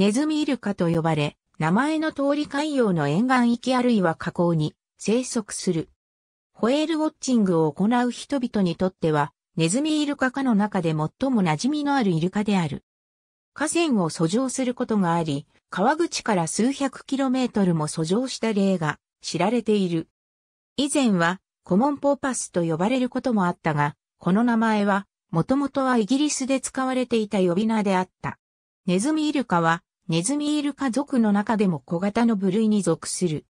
ネズミイルカと呼ばれ、名前の通り海洋の沿岸域あるいは河口に生息する。ホエールウォッチングを行う人々にとっては、ネズミイルカ科の中で最も馴染みのあるイルカである。河川を遡上することがあり、川口から数百キロメートルも遡上した例が知られている。以前はコモンポーパスと呼ばれることもあったが、この名前はもともとはイギリスで使われていた呼び名であった。ネズミイルカはネズミイルカ族の中でも小型の部類に属する。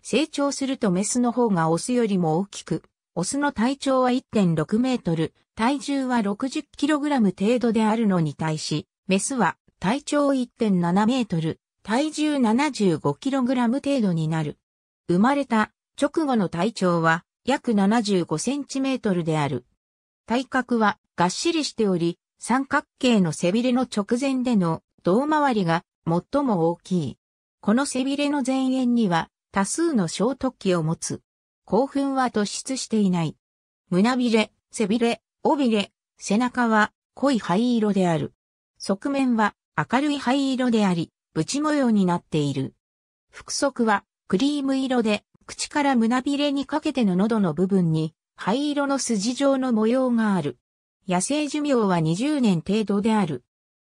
成長するとメスの方がオスよりも大きく、オスの体長は1.6メートル、体重は6 0ラム程度であるのに対し、メスは体長1.7メートル、体重7 5ラム程度になる。生まれた直後の体長は約7 5トルである。体格はがっしりしており、三角形の背びれの直前での胴回りが最も大きい。この背びれの前縁には多数の小突起を持つ。興奮は突出していない。胸びれ、背びれ、尾びれ、背中は濃い灰色である。側面は明るい灰色であり、ブチ模様になっている。腹側はクリーム色で、口から胸びれにかけての喉の部分に灰色の筋状の模様がある。野生寿命は20年程度である。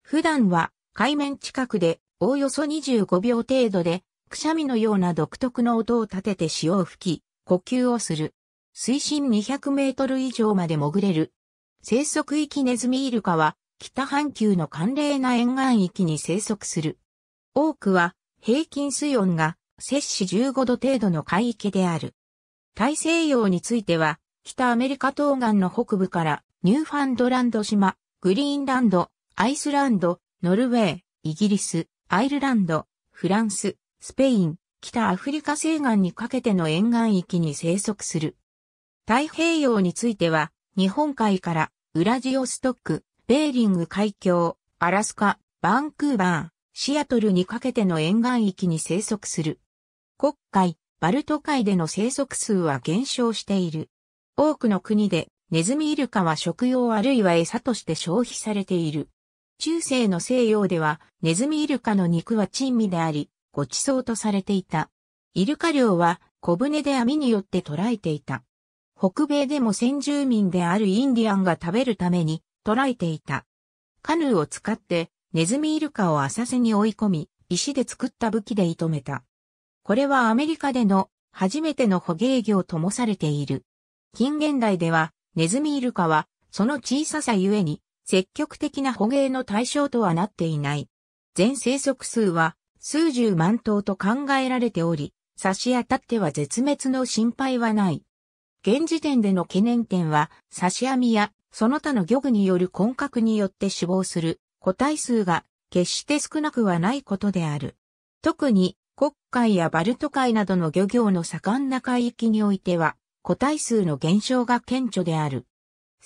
普段は海面近くでおおよそ25秒程度で、くしゃみのような独特の音を立てて潮を吹き、呼吸をする。水深200メートル以上まで潜れる。生息域ネズミイルカは、北半球の寒冷な沿岸域に生息する。多くは、平均水温が、摂氏15度程度の海域である。大西洋については、北アメリカ東岸の北部から、ニューファンドランド島、グリーンランド、アイスランド、ノルウェー、イギリス、アイルランド、フランス、スペイン、北アフリカ西岸にかけての沿岸域に生息する。太平洋については、日本海からウラジオストック、ベーリング海峡、アラスカ、バンクーバー、シアトルにかけての沿岸域に生息する。黒海、バルト海での生息数は減少している。多くの国でネズミイルカは食用あるいは餌として消費されている。中世の西洋では、ネズミイルカの肉は珍味であり、ご馳走とされていた。イルカ漁は小舟で網によって捕らえていた。北米でも先住民であるインディアンが食べるために捕らえていた。カヌーを使ってネズミイルカを浅瀬に追い込み、石で作った武器で射止めた。これはアメリカでの初めての捕鯨業ともされている。近現代ではネズミイルカはその小ささゆえに積極的な捕鯨の対象とはなっていない。全生息数は数十万頭と考えられており、差し当たっては絶滅の心配はない。現時点での懸念点は、差し網やその他の漁具による混獲によって死亡する個体数が決して少なくはないことである。特に国海やバルト海などの漁業の盛んな海域においては、個体数の減少が顕著である。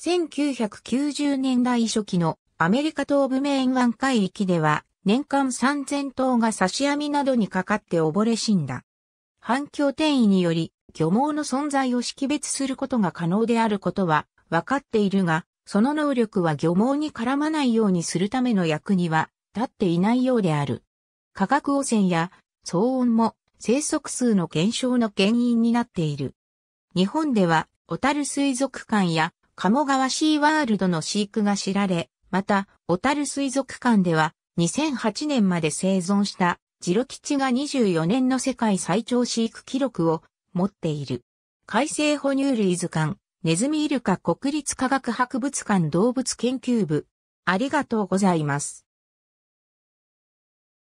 1990年代初期のアメリカ東部メイン湾海域では年間3000頭が刺し網などにかかって溺れ死んだ。反響転移により漁網の存在を識別することが可能であることは分かっているが、その能力は漁網に絡まないようにするための役には立っていないようである。化学汚染や騒音も生息数の減少の原因になっている。日本では小樽水族館や鴨川シーワールドの飼育が知られ、また、小樽水族館では、2008年まで生存したジロ吉が24年の世界最長飼育記録を持っている。海生哺乳類図鑑、ネズミイルカ国立科学博物館動物研究部。ありがとうございます。